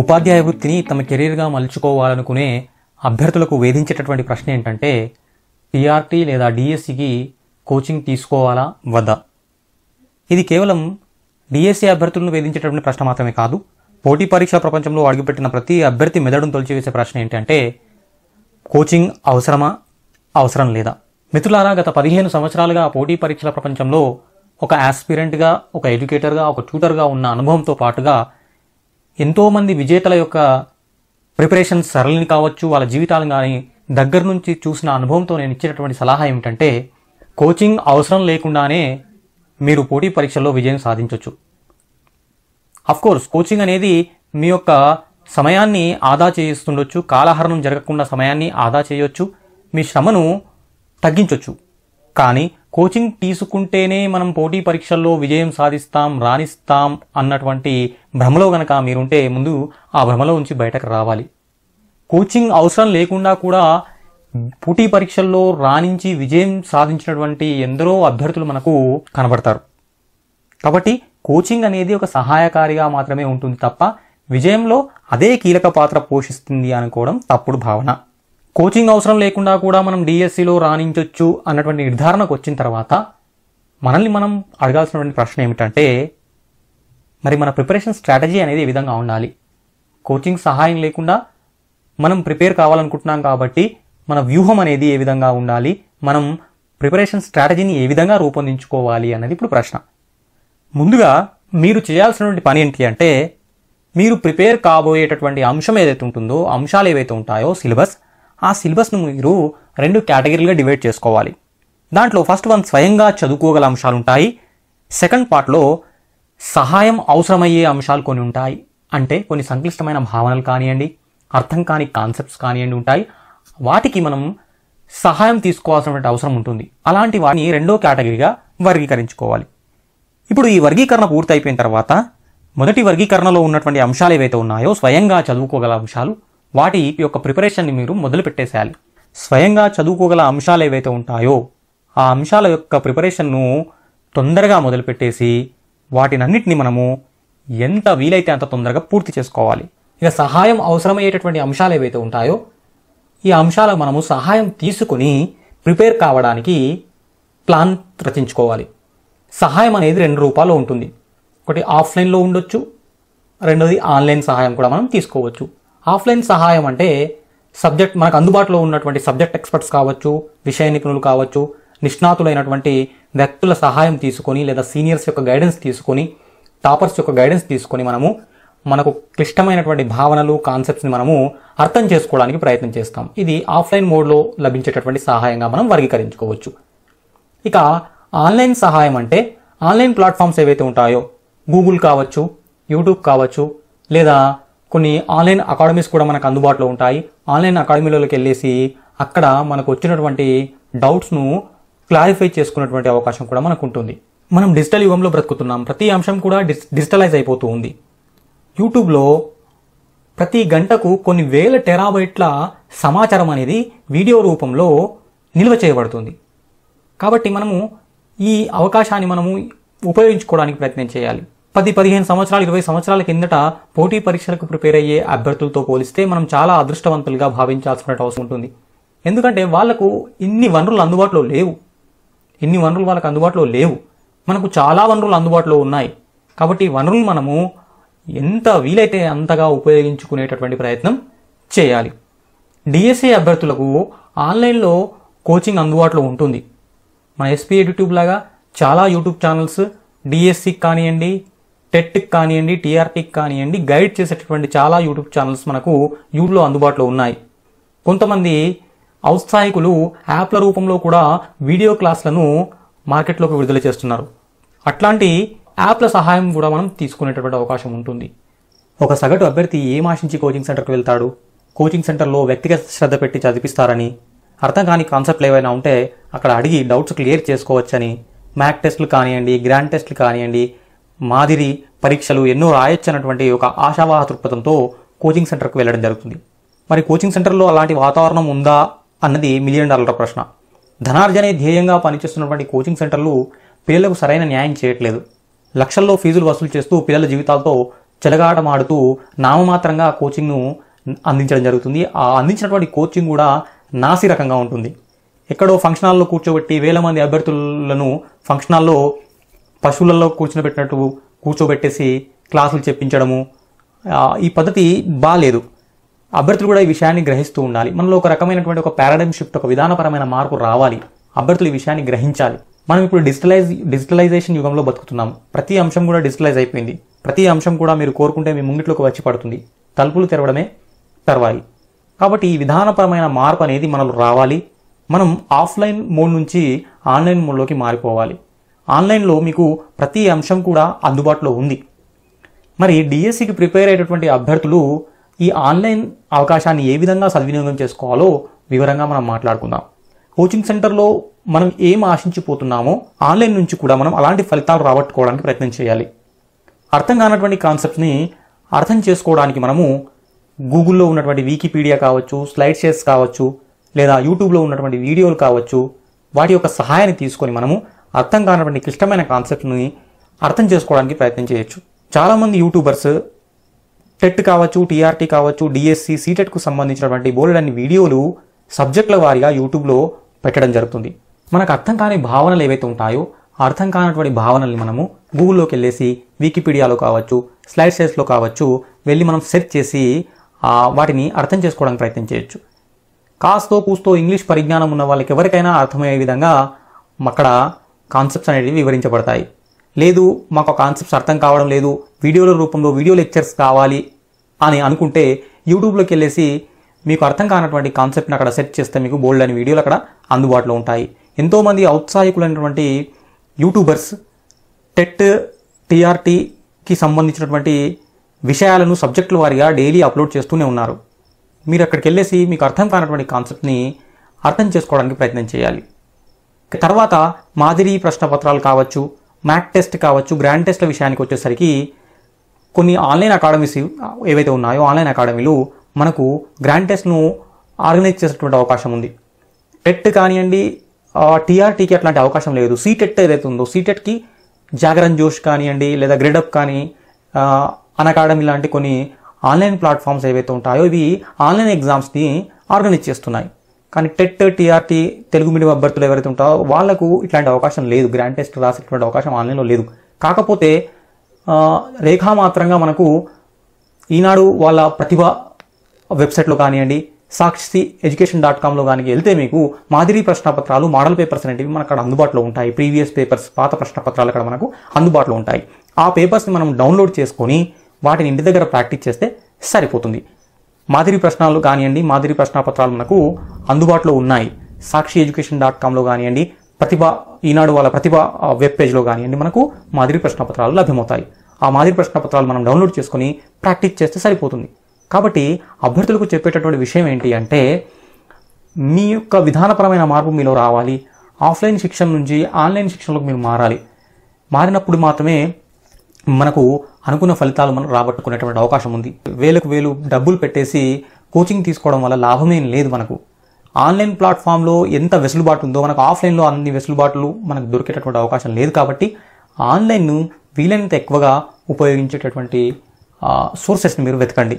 ఉపాధ్యాయ వృత్తిని తమ కెరీర్గా మలుచుకోవాలనుకునే అభ్యర్థులకు వేధించేటటువంటి ప్రశ్న ఏంటంటే టీఆర్టీ లేదా డిఎస్సికి కోచింగ్ తీసుకోవాలా వద్దా ఇది కేవలం డిఎస్సి అభ్యర్థులను వేధించేటటువంటి ప్రశ్న మాత్రమే కాదు పోటీ పరీక్షా ప్రపంచంలో అడుగుపెట్టిన ప్రతి అభ్యర్థి మెదడును తొలిచివేసే ప్రశ్న ఏంటంటే కోచింగ్ అవసరమా అవసరం లేదా మిత్రులారా గత పదిహేను సంవత్సరాలుగా పోటీ పరీక్షల ప్రపంచంలో ఒక యాస్పిరెంట్గా ఒక ఎడ్యుకేటర్గా ఒక ట్యూటర్గా ఉన్న అనుభవంతో పాటుగా ఎంతోమంది విజేతల యొక్క ప్రిపరేషన్ సరళిని కావచ్చు వాళ్ళ జీవితాలను కానీ దగ్గర నుంచి చూసిన అనుభవంతో నేను ఇచ్చేటటువంటి సలహా ఏమిటంటే కోచింగ్ అవసరం లేకుండానే మీరు పోటీ పరీక్షల్లో విజయం సాధించవచ్చు కోర్స్ కోచింగ్ అనేది మీ యొక్క సమయాన్ని ఆదా చేస్తుండొచ్చు కాలహరణం జరగకుండా సమయాన్ని ఆదా చేయొచ్చు మీ శ్రమను తగ్గించవచ్చు కానీ కోచింగ్ తీసుకుంటేనే మనం పోటీ పరీక్షల్లో విజయం సాధిస్తాం రాణిస్తాం అన్నటువంటి భ్రమలో గనక మీరుంటే ముందు ఆ భ్రమలో ఉంచి బయటకు రావాలి కోచింగ్ అవసరం లేకుండా కూడా పోటీ పరీక్షల్లో రాణించి విజయం సాధించినటువంటి ఎందరో అభ్యర్థులు మనకు కనబడతారు కాబట్టి కోచింగ్ అనేది ఒక సహాయకారిగా మాత్రమే ఉంటుంది తప్ప విజయంలో అదే కీలక పాత్ర పోషిస్తుంది అనుకోవడం తప్పుడు భావన కోచింగ్ అవసరం లేకుండా కూడా మనం డిఎస్సిలో e రాణించవచ్చు అన్నటువంటి నిర్ధారణకు వచ్చిన తర్వాత మనల్ని మనం అడగాల్సినటువంటి ప్రశ్న ఏమిటంటే మరి మన ప్రిపరేషన్ స్ట్రాటజీ అనేది ఏ విధంగా ఉండాలి కోచింగ్ సహాయం లేకుండా మనం ప్రిపేర్ కావాలనుకుంటున్నాం కాబట్టి మన వ్యూహం అనేది ఏ విధంగా ఉండాలి మనం ప్రిపరేషన్ స్ట్రాటజీని ఏ విధంగా రూపొందించుకోవాలి అన్నది ఇప్పుడు ప్రశ్న ముందుగా మీరు చేయాల్సినటువంటి పని ఏంటి అంటే మీరు ప్రిపేర్ కాబోయేటటువంటి అంశం ఏదైతే ఉంటుందో అంశాలు ఏవైతే ఉంటాయో సిలబస్ ఆ సిలబస్ను మీరు రెండు కేటగిరీలుగా డివైడ్ చేసుకోవాలి దాంట్లో ఫస్ట్ వన్ స్వయంగా చదువుకోగల అంశాలు ఉంటాయి సెకండ్ పార్ట్లో సహాయం అవసరమయ్యే అంశాలు కొన్ని ఉంటాయి అంటే కొన్ని సంక్లిష్టమైన భావనలు కానివ్వండి అర్థం కాని కాన్సెప్ట్స్ కానివ్వండి ఉంటాయి వాటికి మనం సహాయం తీసుకోవాల్సినటువంటి అవసరం ఉంటుంది అలాంటి వాటిని రెండో కేటగిరీగా వర్గీకరించుకోవాలి ఇప్పుడు ఈ వర్గీకరణ పూర్తయిపోయిన తర్వాత మొదటి వర్గీకరణలో ఉన్నటువంటి అంశాలు ఏవైతే ఉన్నాయో స్వయంగా చదువుకోగల అంశాలు వాటి యొక్క ప్రిపరేషన్ని మీరు మొదలు పెట్టేసేయాలి స్వయంగా చదువుకోగల అంశాలు ఏవైతే ఉంటాయో ఆ అంశాల యొక్క ప్రిపరేషన్ను తొందరగా మొదలుపెట్టేసి వాటినన్నిటిని మనము ఎంత వీలైతే అంత తొందరగా పూర్తి చేసుకోవాలి ఇక సహాయం అవసరమయ్యేటటువంటి అంశాలు ఏవైతే ఉంటాయో ఈ అంశాల మనము సహాయం తీసుకొని ప్రిపేర్ కావడానికి ప్లాన్ రచించుకోవాలి సహాయం అనేది రెండు రూపాల్లో ఉంటుంది ఒకటి ఆఫ్లైన్లో ఉండొచ్చు రెండోది ఆన్లైన్ సహాయం కూడా మనం తీసుకోవచ్చు ఆఫ్లైన్ సహాయం అంటే సబ్జెక్ట్ మనకు అందుబాటులో ఉన్నటువంటి సబ్జెక్ట్ ఎక్స్పర్ట్స్ కావచ్చు విషయ నిపుణులు కావచ్చు నిష్ణాతులైనటువంటి వ్యక్తుల సహాయం తీసుకొని లేదా సీనియర్స్ యొక్క గైడెన్స్ తీసుకొని టాపర్స్ యొక్క గైడెన్స్ తీసుకొని మనము మనకు క్లిష్టమైనటువంటి భావనలు కాన్సెప్ట్స్ని మనము అర్థం చేసుకోవడానికి ప్రయత్నం చేస్తాం ఇది ఆఫ్లైన్ మోడ్లో లభించేటటువంటి సహాయంగా మనం వర్గీకరించుకోవచ్చు ఇక ఆన్లైన్ సహాయం అంటే ఆన్లైన్ ప్లాట్ఫామ్స్ ఏవైతే ఉంటాయో గూగుల్ కావచ్చు యూట్యూబ్ కావచ్చు లేదా కొన్ని ఆన్లైన్ అకాడమీస్ కూడా మనకు అందుబాటులో ఉంటాయి ఆన్లైన్ అకాడమీలోకి వెళ్ళేసి అక్కడ మనకు వచ్చినటువంటి డౌట్స్ను క్లారిఫై చేసుకునేటువంటి అవకాశం కూడా మనకు ఉంటుంది మనం డిజిటల్ యుగంలో బ్రతుకుతున్నాం ప్రతి అంశం కూడా డిజిటలైజ్ అయిపోతూ ఉంది యూట్యూబ్లో ప్రతి గంటకు కొన్ని వేల టెరాబైట్ల సమాచారం అనేది వీడియో రూపంలో నిల్వ చేయబడుతుంది కాబట్టి మనము ఈ అవకాశాన్ని మనము ఉపయోగించుకోవడానికి ప్రయత్నం చేయాలి పది పదిహేను సంవత్సరాలు ఇరవై సంవత్సరాల కిందట పోటీ పరీక్షలకు ప్రిపేర్ అయ్యే అభ్యర్థులతో పోలిస్తే మనం చాలా అదృష్టవంతులుగా భావించాల్సిన అవసరం ఉంటుంది ఎందుకంటే వాళ్లకు ఇన్ని వనరులు అందుబాటులో లేవు ఇన్ని వనరులు వాళ్ళకు అందుబాటులో లేవు మనకు చాలా వనరులు అందుబాటులో ఉన్నాయి కాబట్టి వనరులు మనము ఎంత వీలైతే అంతగా ఉపయోగించుకునేటటువంటి ప్రయత్నం చేయాలి డిఎస్ఏ అభ్యర్థులకు ఆన్లైన్లో కోచింగ్ అందుబాటులో ఉంటుంది మన ఎస్పీ యూట్యూబ్ లాగా చాలా యూట్యూబ్ ఛానల్స్ డిఎస్సి కానివ్వండి టెట్కి కానివ్వండి టీఆర్పీకి కానివ్వండి గైడ్ చేసేటటువంటి చాలా యూట్యూబ్ ఛానల్స్ మనకు యూట్యూబ్లో అందుబాటులో ఉన్నాయి కొంతమంది ఔత్సాహికులు యాప్ల రూపంలో కూడా వీడియో క్లాసులను మార్కెట్లోకి విడుదల చేస్తున్నారు అట్లాంటి యాప్ల సహాయం కూడా మనం తీసుకునేటటువంటి అవకాశం ఉంటుంది ఒక సగటు అభ్యర్థి ఏం ఆశించి కోచింగ్ సెంటర్కి వెళ్తాడు కోచింగ్ సెంటర్లో వ్యక్తిగత శ్రద్ధ పెట్టి చదివిస్తారని అర్థం కాని కాన్సెప్ట్లు ఏవైనా ఉంటే అక్కడ అడిగి డౌట్స్ క్లియర్ చేసుకోవచ్చని మ్యాక్ టెస్ట్లు కానివ్వండి గ్రాండ్ టెస్ట్లు కానివ్వండి మాదిరి పరీక్షలు ఎన్నో రాయొచ్చన్నటువంటి ఒక ఆశావాహ దృక్పథంతో కోచింగ్ సెంటర్కు వెళ్ళడం జరుగుతుంది మరి కోచింగ్ సెంటర్లో అలాంటి వాతావరణం ఉందా అన్నది మిలియన్ డాలర్ల ప్రశ్న ధనార్జనే ధ్యేయంగా పనిచేస్తున్నటువంటి కోచింగ్ సెంటర్లు పిల్లలకు సరైన న్యాయం చేయట్లేదు లక్షల్లో ఫీజులు వసూలు చేస్తూ పిల్లల జీవితాలతో చెలగాటమాడుతూ నామమాత్రంగా కోచింగ్ను అందించడం జరుగుతుంది ఆ అందించినటువంటి కోచింగ్ కూడా నాసి రకంగా ఉంటుంది ఎక్కడో ఫంక్షన్ హాల్లో కూర్చోబెట్టి వేల మంది అభ్యర్థులను ఫంక్షన్ హాల్లో పశువులలో కూర్చునబెట్టినట్టు కూర్చోబెట్టేసి క్లాసులు చెప్పించడము ఈ పద్ధతి బాగాలేదు అభ్యర్థులు కూడా ఈ విషయాన్ని గ్రహిస్తూ ఉండాలి మనలో ఒక రకమైనటువంటి ఒక పారాడైమ్ షిఫ్ట్ ఒక విధానపరమైన మార్పు రావాలి అభ్యర్థులు ఈ విషయాన్ని గ్రహించాలి మనం ఇప్పుడు డిజిటలైజ్ డిజిటలైజేషన్ యుగంలో బతుకుతున్నాం ప్రతి అంశం కూడా డిజిటలైజ్ అయిపోయింది ప్రతి అంశం కూడా మీరు కోరుకుంటే మీ ముంగిట్లోకి వచ్చి పడుతుంది తలుపులు తెరవడమే తర్వాలి కాబట్టి ఈ విధానపరమైన మార్పు అనేది మనలో రావాలి మనం ఆఫ్లైన్ మోడ్ నుంచి ఆన్లైన్ మోడ్లోకి మారిపోవాలి ఆన్లైన్లో మీకు ప్రతి అంశం కూడా అందుబాటులో ఉంది మరి డిఎస్సికి ప్రిపేర్ అయ్యేటటువంటి అభ్యర్థులు ఈ ఆన్లైన్ అవకాశాన్ని ఏ విధంగా సద్వినియోగం చేసుకోవాలో వివరంగా మనం మాట్లాడుకుందాం కోచింగ్ సెంటర్లో మనం ఏం ఆశించిపోతున్నామో ఆన్లైన్ నుంచి కూడా మనం అలాంటి ఫలితాలు రాబట్టుకోవడానికి ప్రయత్నం చేయాలి అర్థం కానటువంటి కాన్సెప్ట్స్ని అర్థం చేసుకోవడానికి మనము గూగుల్లో ఉన్నటువంటి వికీపీడియా కావచ్చు స్లైడ్ షేర్స్ కావచ్చు లేదా యూట్యూబ్లో ఉన్నటువంటి వీడియోలు కావచ్చు వాటి యొక్క సహాయాన్ని తీసుకొని మనము అర్థం కానటువంటి క్లిష్టమైన కాన్సెప్ట్ని అర్థం చేసుకోవడానికి ప్రయత్నం చేయొచ్చు చాలామంది యూట్యూబర్స్ టెట్ కావచ్చు టీఆర్టీ కావచ్చు డిఎస్సి సీటెట్కు సంబంధించినటువంటి బోలెడ్ అనే వీడియోలు సబ్జెక్టుల వారీగా యూట్యూబ్లో పెట్టడం జరుగుతుంది మనకు అర్థం కాని భావనలు ఏవైతే ఉంటాయో అర్థం కానటువంటి భావనల్ని మనము గూగుల్లోకి వెళ్ళేసి వికీపీడియాలో కావచ్చు స్లైడ్ షేర్స్లో కావచ్చు వెళ్ళి మనం సెర్చ్ చేసి వాటిని అర్థం చేసుకోవడానికి ప్రయత్నం చేయొచ్చు కాస్తో కూస్తో ఇంగ్లీష్ పరిజ్ఞానం ఉన్న వాళ్ళకి ఎవరికైనా అర్థమయ్యే విధంగా అక్కడ కాన్సెప్ట్స్ అనేవి వివరించబడతాయి లేదు మాకు ఆ కాన్సెప్ట్స్ అర్థం కావడం లేదు వీడియోల రూపంలో వీడియో లెక్చర్స్ కావాలి అని అనుకుంటే యూట్యూబ్లోకి వెళ్ళేసి మీకు అర్థం కానటువంటి కాన్సెప్ట్ని అక్కడ సెర్చ్ చేస్తే మీకు బోల్డ్ అనే వీడియోలు అక్కడ అందుబాటులో ఉంటాయి ఎంతోమంది ఔత్సాహికులైనటువంటి యూట్యూబర్స్ టెట్ టీఆర్టీకి సంబంధించినటువంటి విషయాలను సబ్జెక్టుల వారిగా డైలీ అప్లోడ్ చేస్తూనే ఉన్నారు మీరు అక్కడికి వెళ్ళేసి మీకు అర్థం కానటువంటి కాన్సెప్ట్ని అర్థం చేసుకోవడానికి ప్రయత్నం చేయాలి తర్వాత మాదిరి ప్రశ్న పత్రాలు కావచ్చు మ్యాక్ టెస్ట్ కావచ్చు గ్రాండ్ టెస్ట్ల విషయానికి వచ్చేసరికి కొన్ని ఆన్లైన్ అకాడమీస్ ఏవైతే ఉన్నాయో ఆన్లైన్ అకాడమీలు మనకు గ్రాండ్ టెస్ట్ను ఆర్గనైజ్ చేసేటువంటి అవకాశం ఉంది టెట్ కానివ్వండి టీఆర్టీకి అట్లాంటి అవకాశం లేదు సీటెట్ ఏదైతే ఉందో సీటెట్కి జాగరణ్ జోష్ కానివ్వండి లేదా గ్రేడప్ కానీ అన్ అకాడమీ లాంటి కొన్ని ఆన్లైన్ ప్లాట్ఫామ్స్ ఏవైతే ఉంటాయో ఇవి ఆన్లైన్ ఎగ్జామ్స్ని ఆర్గనైజ్ చేస్తున్నాయి కానీ టెట్ టీఆర్టీ తెలుగు మీడియం అభ్యర్థులు ఎవరైతే ఉంటారో వాళ్లకు ఇట్లాంటి అవకాశం లేదు గ్రాండ్ టెస్ట్ రాసేటువంటి అవకాశం ఆన్లైన్లో లేదు కాకపోతే రేఖా మాత్రంగా మనకు ఈనాడు వాళ్ళ ప్రతిభ వెబ్సైట్లో కానివ్వండి సాక్షి ఎడ్యుకేషన్ డాట్ కామ్లో కానీ వెళ్తే మీకు మాదిరి ప్రశ్నపత్రాలు మోడల్ పేపర్స్ అనేవి మనకు అక్కడ అందుబాటులో ఉంటాయి ప్రీవియస్ పేపర్స్ పాత ప్రశ్నపత్రాలు అక్కడ మనకు అందుబాటులో ఉంటాయి ఆ పేపర్స్ని మనం డౌన్లోడ్ చేసుకొని వాటిని ఇంటి దగ్గర ప్రాక్టీస్ చేస్తే సరిపోతుంది మాదిరి ప్రశ్నలు కానివ్వండి మాదిరి పత్రాలు మనకు అందుబాటులో ఉన్నాయి సాక్షి ఎడ్యుకేషన్ డాట్ కామ్లో కానివ్వండి ప్రతిభ ఈనాడు వాళ్ళ ప్రతిభ వెబ్ పేజ్లో కానివ్వండి మనకు మాదిరి ప్రశ్నపత్రాలు లభ్యమవుతాయి ఆ మాదిరి ప్రశ్నపత్రాలు మనం డౌన్లోడ్ చేసుకుని ప్రాక్టీస్ చేస్తే సరిపోతుంది కాబట్టి అభ్యర్థులకు చెప్పేటటువంటి విషయం ఏంటి అంటే మీ యొక్క విధానపరమైన మార్పు మీలో రావాలి ఆఫ్లైన్ శిక్షణ నుంచి ఆన్లైన్ శిక్షణలోకి మీరు మారాలి మారినప్పుడు మాత్రమే మనకు అనుకున్న ఫలితాలు మనం రాబట్టుకునేటువంటి అవకాశం ఉంది వేలకు వేలు డబ్బులు పెట్టేసి కోచింగ్ తీసుకోవడం వల్ల లాభమేం లేదు మనకు ఆన్లైన్ ప్లాట్ఫామ్లో ఎంత వెసులుబాటు ఉందో మనకు ఆఫ్లైన్లో అన్ని వెసులుబాట్లు మనకు దొరికేటటువంటి అవకాశం లేదు కాబట్టి ఆన్లైన్ను వీలైనంత ఎక్కువగా ఉపయోగించేటటువంటి సోర్సెస్ని మీరు వెతకండి